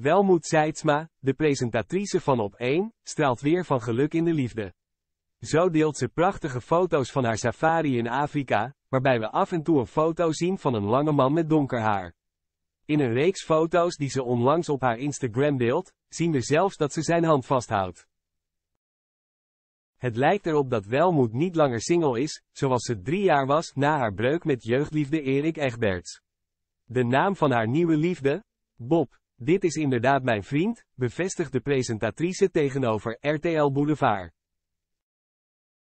Welmoed Zeitsma, de presentatrice van Op 1, straalt weer van geluk in de liefde. Zo deelt ze prachtige foto's van haar safari in Afrika, waarbij we af en toe een foto zien van een lange man met donker haar. In een reeks foto's die ze onlangs op haar Instagram deelt, zien we zelfs dat ze zijn hand vasthoudt. Het lijkt erop dat Welmoed niet langer single is, zoals ze drie jaar was na haar breuk met jeugdliefde Erik Egberts. De naam van haar nieuwe liefde? Bob. Dit is inderdaad mijn vriend, bevestigt de presentatrice tegenover RTL Boulevard.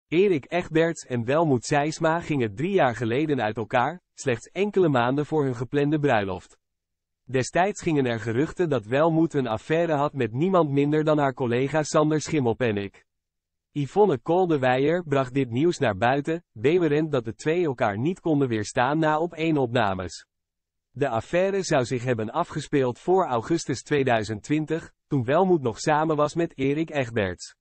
Erik Egberts en Welmoed Zeisma gingen drie jaar geleden uit elkaar, slechts enkele maanden voor hun geplande bruiloft. Destijds gingen er geruchten dat Welmoed een affaire had met niemand minder dan haar collega Sander Schimmelpenninck. Yvonne Koldeweijer bracht dit nieuws naar buiten, bewerend dat de twee elkaar niet konden weerstaan na op één opnames. De affaire zou zich hebben afgespeeld voor augustus 2020, toen Welmoed nog samen was met Erik Egberts.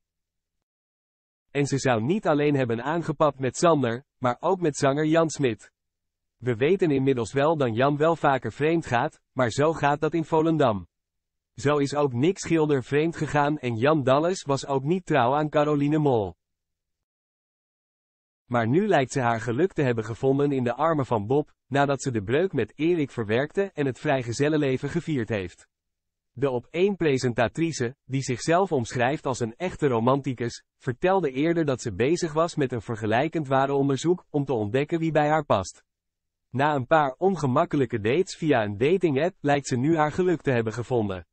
En ze zou niet alleen hebben aangepapt met Sander, maar ook met zanger Jan Smit. We weten inmiddels wel dat Jan wel vaker vreemd gaat, maar zo gaat dat in Volendam. Zo is ook Nick Schilder vreemd gegaan en Jan Dalles was ook niet trouw aan Caroline Mol. Maar nu lijkt ze haar geluk te hebben gevonden in de armen van Bob, nadat ze de breuk met Erik verwerkte en het vrijgezellenleven gevierd heeft. De op één presentatrice, die zichzelf omschrijft als een echte romanticus, vertelde eerder dat ze bezig was met een vergelijkend ware onderzoek om te ontdekken wie bij haar past. Na een paar ongemakkelijke dates via een dating-app lijkt ze nu haar geluk te hebben gevonden.